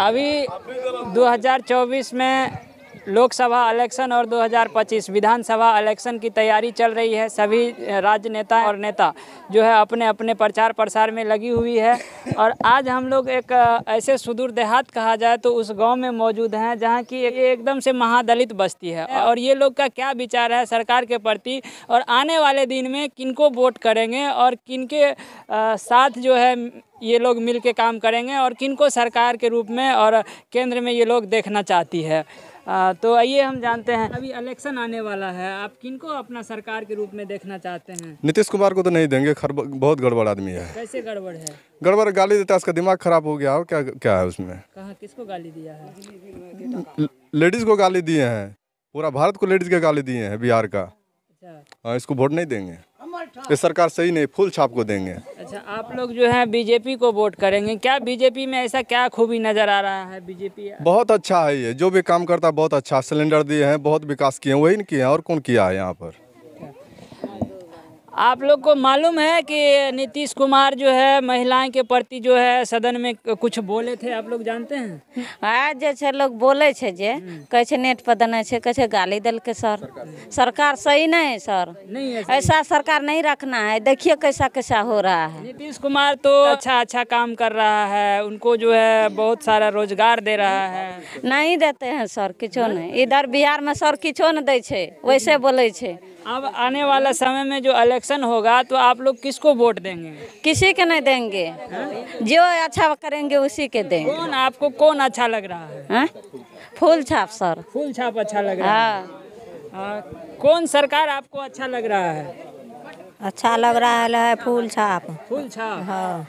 अभी 2024 में लोकसभा इलेक्शन और 2025 विधानसभा इलेक्शन की तैयारी चल रही है सभी राजनेता और नेता जो है अपने अपने प्रचार प्रसार में लगी हुई है और आज हम लोग एक ऐसे सुदूर देहात कहा जाए तो उस गांव में मौजूद हैं जहां की एकदम से महादलित बस्ती है और ये लोग का क्या विचार है सरकार के प्रति और आने वाले दिन में किनको वोट करेंगे और किनके साथ जो है ये लोग मिल के काम करेंगे और किन को सरकार के रूप में और केंद्र में ये लोग देखना चाहती है आ, तो आइए हम जानते हैं अभी इलेक्शन आने वाला है आप किन को अपना सरकार के रूप में देखना चाहते हैं नीतीश कुमार को तो नहीं देंगे खर बहुत गड़बड़ आदमी है कैसे गड़बड़ है गड़बड़ गाली देता है उसका दिमाग खराब हो गया क्या क्या है उसमें कहा किसको गाली दिया है लेडीज को गाली दिए हैं पूरा भारत को लेडीज के गाली दिए है बिहार का अच्छा। हाँ, इसको वोट नहीं देंगे ये सरकार सही नहीं फुल छाप को देंगे अच्छा आप लोग जो है बीजेपी को वोट करेंगे क्या बीजेपी में ऐसा क्या खूबी नज़र आ रहा है बीजेपी बहुत अच्छा है ये जो भी काम करता है बहुत अच्छा सिलेंडर दिए हैं बहुत विकास किए हैं वही ने किए हैं और कौन किया है यहाँ पर आप लोग को मालूम है कि नीतीश कुमार जो है महिलाएं के प्रति जो है सदन में कुछ बोले थे आप लोग जानते हैं आज हाँ, जो लोग बोले थे जे हम्म। कैसे नेट पर देने से कैसे गाली दल के सर सरकार सही नहीं है सर नहीं ऐसा, ऐसा सरकार नहीं रखना है देखिए कैसा कैसा हो रहा है नीतीश कुमार तो, तो अच्छा अच्छा काम कर रहा है उनको जो है बहुत सारा रोजगार दे रहा है नहीं देते हैं सर किचो नहीं इधर बिहार में सर किचो न दे वैसे बोले अब आने वाला समय में जो इलेक्शन होगा तो आप लोग किसको वोट देंगे किसी के नहीं देंगे जो अच्छा करेंगे उसी के देंगे कौन आपको कौन अच्छा लग रहा है है? हाँ? फूल छाप सर फूल छाप अच्छा लग रहा है हाँ। हाँ। कौन सरकार आपको अच्छा लग रहा है अच्छा लग रहा है फूल छाप फूल छाप हाँ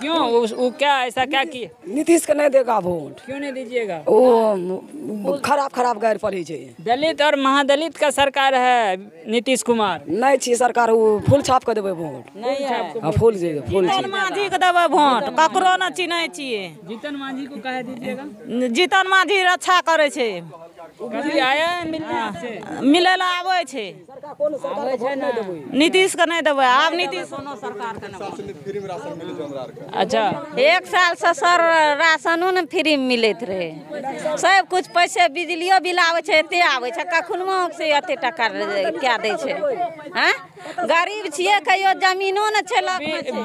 क्यों वो, वो क्या ऐसा क्या किए नीतीश के नहीं देगा वोट क्यों नहीं दीजिएगा वो हाँ। खराब खराब गैर पड़ी पड़े दलित और महादलित का सरकार है नीतीश कुमार नहीं छी सरकार वो फूल छाप के देवे वोट नहीं है फूल हाँ, फूल मांझी को देवे वोट ककरो ना चिन्है छियै जीतन मांझी को कह दीजिएगा जीतन मांझी रक्षा करे छे मिले आया नीतीश के नहीं देवे आब नीतीश अच्छा एक साल से सर राशनो न फ्री मे मिलैत रहे सब कुछ पैसे बिजलियो बिल आबै एते आबै कखनो से अत टका क्या दै हाँ? गरीब छे कहियो जमीनो ने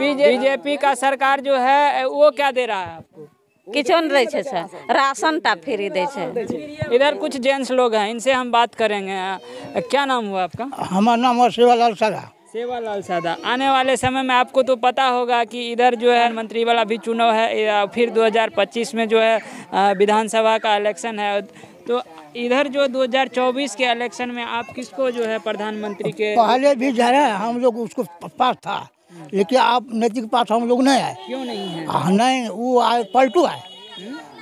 बीजेपी का सरकार जो है वो क्या दे रहा है आपको किचन नहीं मतलब सर राशन टा फ्री दे मतलब मतलब इधर कुछ जेंट्स लोग हैं इनसे हम बात करेंगे क्या नाम हुआ आपका हमारा नाम है सेवालाल सादा सेवालाल सादा आने वाले समय में आपको तो पता होगा कि इधर जो है मंत्री वाला भी चुनाव है फिर 2025 में जो है विधानसभा का इलेक्शन है तो इधर जो 2024 के इलेक्शन में आप किसको जो है प्रधानमंत्री के पहले भी जा रहे हैं हम लोग उसको पास था लेकिन आप नजदीक पास हम लोग नहीं आए क्यों नहीं है हाँ, नहीं वो आए पलटू आए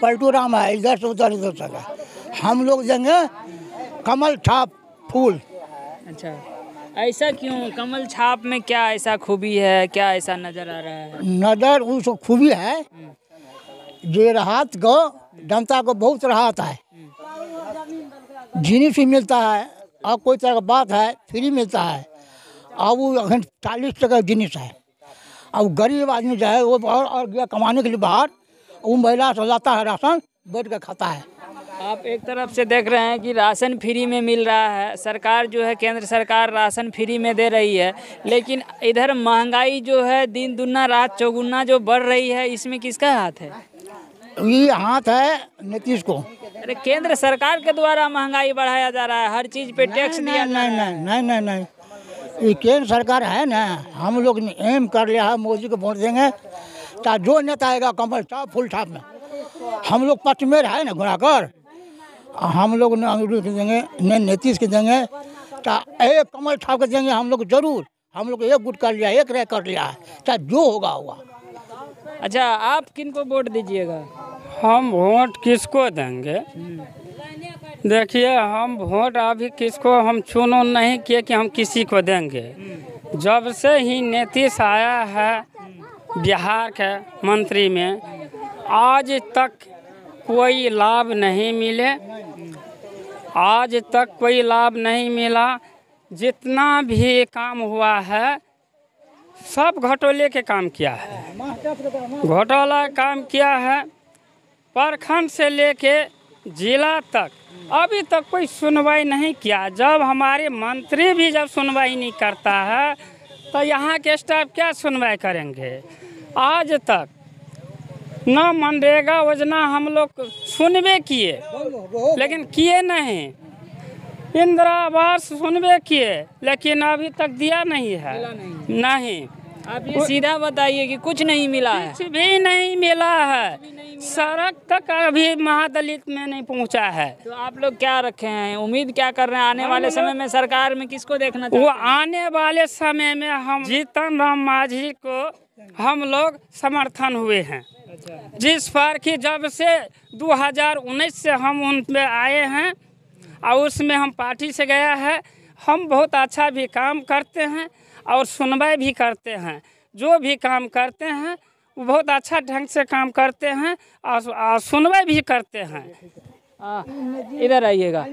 पलटू राम आए इधर से उधर उधर से हम लोग देंगे कमल छाप फूल अच्छा ऐसा क्यों कमल छाप में क्या ऐसा खूबी है क्या ऐसा नज़र आ रहा है नज़र उस खूबी है जो राहत को जनता को बहुत राहत है जीनी भी मिलता है और कोई तरह का बात है फ्री मिलता है अब वो अखन चालीस टका जिनिस है अब गरीब आदमी जो है वो और, और गया कमाने के लिए बाहर वो महिला से लाता है राशन बैठ कर खाता है आप एक तरफ से देख रहे हैं कि राशन फ्री में मिल रहा है सरकार जो है केंद्र सरकार राशन फ्री में दे रही है लेकिन इधर महंगाई जो है दिन दुना रात चौगुना जो बढ़ रही है इसमें किसका हाथ है ये हाथ है नीतीश को अरे केंद्र सरकार के द्वारा महंगाई बढ़ाया जा रहा है हर चीज़ पे टैक्स नहीं नहीं नहीं नहीं नहीं ये केंद्र सरकार है ना हम लोग एम कर लिया है मोदी को वोट देंगे ता जो नेता आएगा कमल साहब फुल छाप में हम लोग पचमेर है ना घुरा कर हम लोग ने अमरूद के देंगे ने नीतीश के देंगे तो एक कमल छाप के देंगे हम लोग जरूर हम लोग एक गुट कर लिया एक रह कर लिया है चाहे जो होगा होगा अच्छा आप किन को वोट दीजिएगा हम वोट किसको देंगे हम्म। देखिए हम वोट अभी किसको हम चुनो नहीं किए कि हम किसी को देंगे जब से ही नीतीश आया है बिहार के मंत्री में आज तक कोई लाभ नहीं मिले आज तक कोई लाभ नहीं मिला जितना भी काम हुआ है सब घोटोले के काम किया है घोटाला काम किया है प्रखंड से लेके जिला तक अभी तक कोई सुनवाई नहीं किया जब हमारे मंत्री भी जब सुनवाई नहीं करता है तो यहाँ के स्टाफ क्या सुनवाई करेंगे आज तक न मनरेगा योजना हम लोग सुनबे किए लेकिन किए नहीं इंदिरा आवास सुनबे किए लेकिन अभी तक दिया नहीं है नहीं आप ये सीधा बताइए कि कुछ नहीं मिला है कुछ भी नहीं मिला है सड़क तक अभी महादलित में नहीं पहुंचा है तो आप लोग क्या रखे हैं उम्मीद क्या कर रहे हैं आने वाले समय में सरकार में किसको देखना वो आने वाले समय में हम जीतन राम माझी को हम लोग समर्थन हुए हैं अच्छा। जिस पर कि जब से 2019 से हम उन पे आए हैं और उसमें हम पार्टी से गया है हम बहुत अच्छा भी काम करते हैं और सुनवाई भी करते हैं जो भी काम करते हैं वो बहुत अच्छा ढंग से काम करते हैं और सुनवाई भी करते हैं हाँ, इधर आइएगा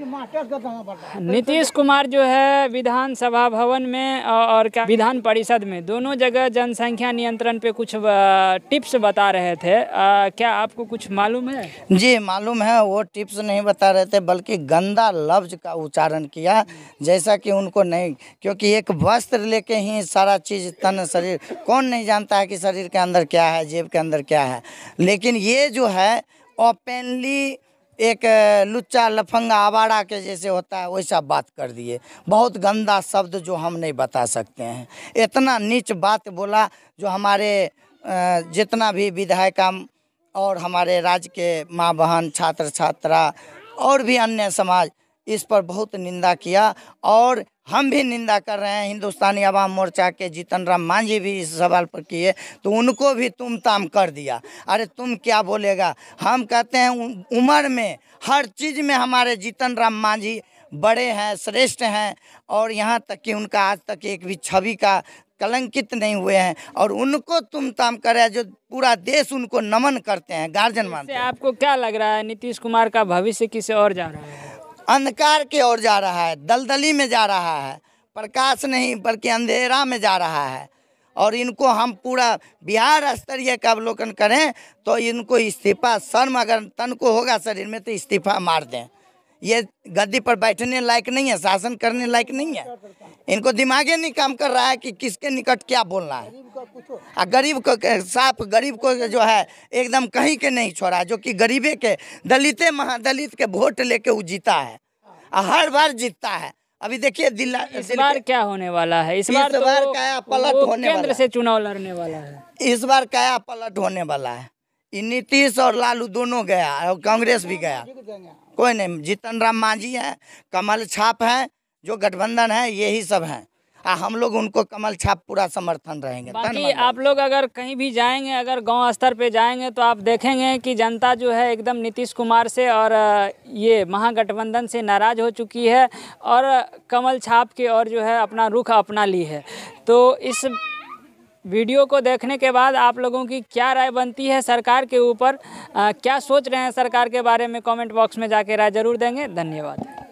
नीतीश कुमार जो है विधानसभा भवन में और क्या विधान परिषद में दोनों जगह जनसंख्या नियंत्रण पे कुछ टिप्स बता रहे थे आ, क्या आपको कुछ मालूम है जी मालूम है वो टिप्स नहीं बता रहे थे बल्कि गंदा लफ्ज का उच्चारण किया जैसा कि उनको नहीं क्योंकि एक वस्त्र लेके ही सारा चीज़ तन शरीर कौन नहीं जानता है कि शरीर के अंदर क्या है जेब के अंदर क्या है लेकिन ये जो है ओपनली एक लुच्चा लफंगा आवारा के जैसे होता है वैसा बात कर दिए बहुत गंदा शब्द जो हम नहीं बता सकते हैं इतना नीच बात बोला जो हमारे जितना भी विधायक और हमारे राज्य के माँ बहन छात्र छात्रा और भी अन्य समाज इस पर बहुत निंदा किया और हम भी निंदा कर रहे हैं हिंदुस्तानी आवाम मोर्चा के जीतन राम मांझी भी इस सवाल पर किए तो उनको भी तुम ताम कर दिया अरे तुम क्या बोलेगा हम कहते हैं उम्र में हर चीज़ में हमारे जीतन राम मांझी बड़े हैं श्रेष्ठ हैं और यहाँ तक कि उनका आज तक एक भी छवि का कलंकित नहीं हुए हैं और उनको तुम ताम करे जो पूरा देश उनको नमन करते हैं गार्जियन मानते हैं आपको क्या लग रहा है नीतीश कुमार का भविष्य किसे और जा रहा है अंधकार की ओर जा रहा है दलदली में जा रहा है प्रकाश नहीं बल्कि अंधेरा में जा रहा है और इनको हम पूरा बिहार स्तरीय का अवलोकन करें तो इनको इस्तीफा शर्म अगर तन को होगा शरीर में तो इस्तीफा मार दें ये गद्दी पर बैठने लायक नहीं है शासन करने लायक नहीं है इनको दिमागे नहीं काम कर रहा है कि किसके निकट क्या बोलना है आ गरीब को साफ गरीब को जो है एकदम कहीं के नहीं छोड़ा जो कि गरीबे के दलिते महादलित के वोट लेके वो जीता है आ हर बार जीतता है अभी देखिए दिल इस बार क्या होने वाला है इस बार, इस तो बार तो क्या पलट होने वाला से चुनाव लड़ने वाला है इस बार काया पलट होने वाला है नीतीश और लालू दोनों गया और कांग्रेस भी गया कोई नहीं जीतन राम मांझी हैं कमल छाप हैं जो गठबंधन है यही सब हैं आ हम लोग उनको कमल छाप पूरा समर्थन रहेंगे बाकी आप लोग अगर कहीं भी जाएंगे अगर गांव स्तर पे जाएंगे तो आप देखेंगे कि जनता जो है एकदम नीतीश कुमार से और ये महागठबंधन से नाराज़ हो चुकी है और कमल छाप के और जो है अपना रुख अपना ली है तो इस वीडियो को देखने के बाद आप लोगों की क्या राय बनती है सरकार के ऊपर क्या सोच रहे हैं सरकार के बारे में कमेंट बॉक्स में जाके राय ज़रूर देंगे धन्यवाद